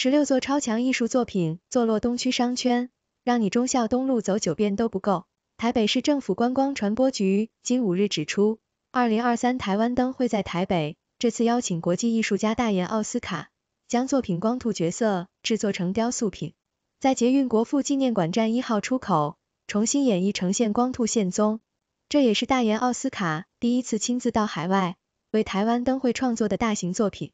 十六座超强艺术作品坐落东区商圈，让你忠孝东路走九遍都不够。台北市政府观光传播局今五日指出，二零二三台湾灯会在台北这次邀请国际艺术家大研奥斯卡，将作品光兔角色制作成雕塑品，在捷运国父纪念馆站一号出口重新演绎呈现光兔现踪。这也是大岩奥斯卡第一次亲自到海外为台湾灯会创作的大型作品。